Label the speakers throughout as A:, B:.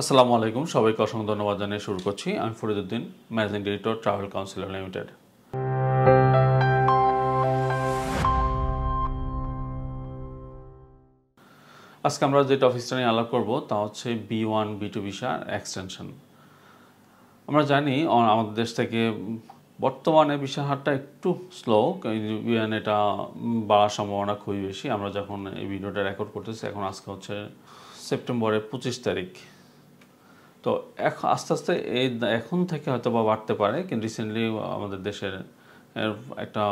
A: আসসালামু আলাইকুম সবাইকে অসংখ্য ধন্যবাদ জানিয়ে শুরু করছি আমি Fariduddin managing director travel councillor limited আজকে আমরা যে টপিকটা নিয়ে আলাপ করব তা হচ্ছে বি ওয়ান বি টু ভিসার এক্সটেনশন আমরা জানি আমাদের দেশ থেকে বর্তমানে ভিসা হারটা একটু স্লো এটা বাড়ার সম্ভাবনা খুবই বেশি আমরা যখন এই ভিডিওটা রেকর্ড করতেছি এখন আজকে হচ্ছে সেপ্টেম্বরের পঁচিশ তারিখ তো এখন আস্তে আস্তে এই এখন থেকে হয়তো বা বাড়তে পারে কিন্তু রিসেন্টলি আমাদের দেশের একটা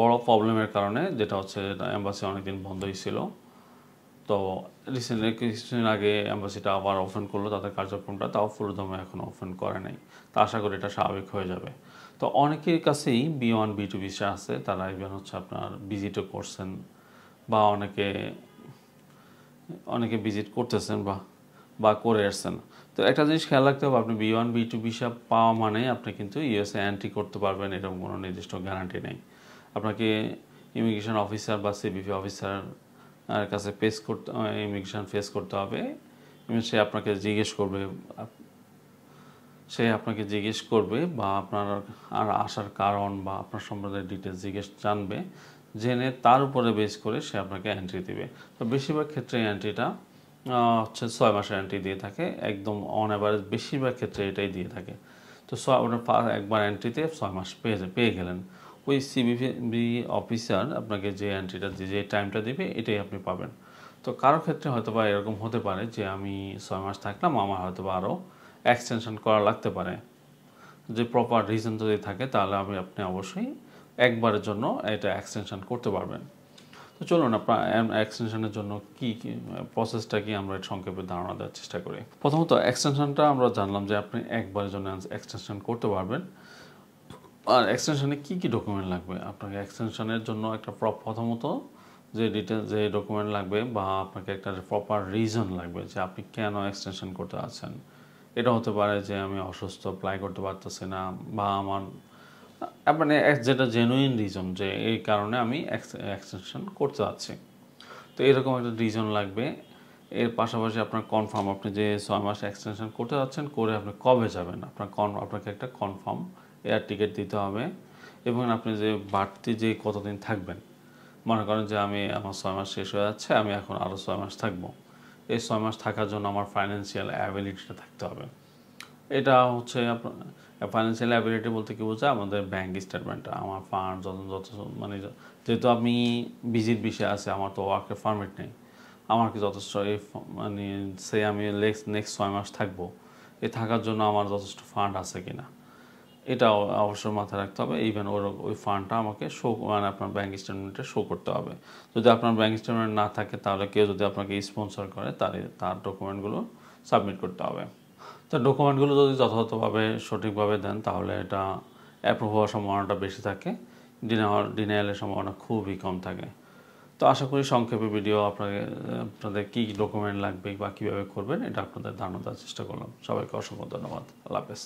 A: বড় প্রবলেমের কারণে যেটা হচ্ছে অ্যাম্বাসি অনেকদিন বন্ধই ছিল তো রিসেন্টলি কিছুদিন আগে অ্যাম্বাসিটা আবার ওপেন করলো তাদের কার্যক্রমটা তাও ফুলদমে এখনও ওপেন করে নাই তা আশা করি এটা স্বাভাবিক হয়ে যাবে তো অনেকের কাছেই B one B two visa আছে তারা ইভেন হচ্ছে আপনার ভিজিটও করছেন বা অনেকে অনেকে ভিজিট করতেছেন বা বা করে আসছেন তো একটা জিনিস খেয়াল রাখতে হবে আপনি B one B two visa পাওয়া মানে আপনি কিন্তু ইউএসএ এন্ট্রি করতে পারবেন এরকম কোনো নির্দিষ্ট গ্যারান্টি নেই আপনাকে ইমিগ্রেশন অফিসার বা সিবিপি অফিসার কাছে পেস করতে ইমিগ্রেশন ফেস করতে হবে সে আপনাকে জিজ্ঞেস করবে সে আপনাকে জিজ্ঞেস করবে বা আপনার আর আসার কারণ বা আপনার সম্প্রদায়ের ডিটেলস জিজ্ঞেস জানবে জেনে তার উপরে বেস করে সে আপনাকে এন্ট্রি দেবে তো বেশিরভাগ ক্ষেত্রে এন্ট্রিটা হচ্ছে ছয় মাসের অ্যান্টি দিয়ে থাকে একদম অন অ্যাভারেজ বেশিরভাগ ক্ষেত্রে এটাই দিয়ে থাকে তো ছয় ওনার মানে একবার অ্যান্ট্রিতে ছয় মাস পেয়ে পেয়ে গেলেন ওই সিবিবি অফিসার আপনাকে যে অ্যান্ট্রিটা দিয়ে যে টাইমটা দেবে এটাই আপনি পাবেন তো কারো ক্ষেত্রে হয়তো বা এরকম হতে পারে যে আমি ছয় মাস থাকলাম আমার হয়তো বা আরও এক্সটেনশন করা লাগতে পারে যে প্রপার রিজন যদি থাকে তাহলে আমি আপনি অবশ্যই একবারের জন্য এটা এক্সটেনশন করতে পারবেন তো চলুন এক্সটেনশনের জন্য কি প্রসেসটা কি আমরা সংক্ষেপে ধারণা দেওয়ার চেষ্টা করি প্রথমত এক্সটেনশনটা আমরা জানলাম যে আপনি একবারের জন্য এক্সটেনশন করতে পারবেন আর এক্সটেনশনে কি কি ডকুমেন্ট লাগবে আপনাকে এক্সটেনশনের জন্য একটা প্রথমত যে ডিটেল যে ডকুমেন্ট লাগবে বা আপনাকে একটা প্রপার রিজন লাগবে যে আপনি কেন এক্সটেনশন করতে আছেন এটা হতে পারে যে আমি অসুস্থ অ্যাপ্লাই করতে পারতেছি না বা আমার মানে যেটা জেনুইন রিজন যে এই কারণে আমি এক্সটেনশন করতে যাচ্ছি তো এরকম একটা রিজন লাগবে এর পাশাপাশি আপনার কনফার্ম আপনি যে ছয় মাস এক্সটেনশন করতে যাচ্ছেন করে আপনি কবে যাবেন আপনার কন আপনাকে একটা কনফার্ম এয়ার টিকিট দিতে হবে এবং আপনি যে বাড়তি যে কতদিন থাকবেন মনে করেন যে আমি আমার ছয় মাস শেষ হয়ে যাচ্ছে আমি এখন আরও ছয় মাস থাকবো এই ছয় মাস থাকার জন্য আমার ফাইন্যান্সিয়াল অ্যাবিলিটিটা থাকতে হবে এটা হচ্ছে আপনার ফাইন্যান্সিয়াল অ্যাবিলিটি বলতে কী বোঝা আমাদের ব্যাঙ্ক স্টেটমেন্টটা আমার ফান্ড যত যত মানে যেহেতু আমি ভিজিট বিষয়ে আছে আমার তো ওয়ার্কের পারমিট নেই আমার কি যথেষ্ট এই মানে সে আমি নেক্সট নেক্সট ছয় মাস থাকবো এ থাকার জন্য আমার যথেষ্ট ফান্ড আছে কি না এটা অবশ্য মাথায় রাখতে হবে ইভেন ওর ওই ফান্ডটা আমাকে শো মানে আপনার ব্যাঙ্ক স্টেটমেন্টে শো করতে হবে যদি আপনার ব্যাঙ্ক স্টেটমেন্ট না থাকে তাহলে কেউ যদি আপনাকে স্পন্সর করে তার তার ডকুমেন্টগুলো সাবমিট করতে হবে তো ডকুমেন্টগুলো যদি যথাযথভাবে সঠিকভাবে দেন তাহলে এটা অ্যাপ্রুভ হওয়ার সম্ভাবনাটা বেশি থাকে ডিনার ডিনায়ালের সম্ভাবনা খুবই কম থাকে তো আশা করি সংক্ষেপে ভিডিও আপনাকে আপনাদের কী ডকুমেন্ট লাগবে বা কীভাবে করবেন এটা আপনাদের ধারণা দেওয়ার চেষ্টা করলাম সবাইকে অসংখ্য ধন্যবাদ আল্লাহ হাফেজ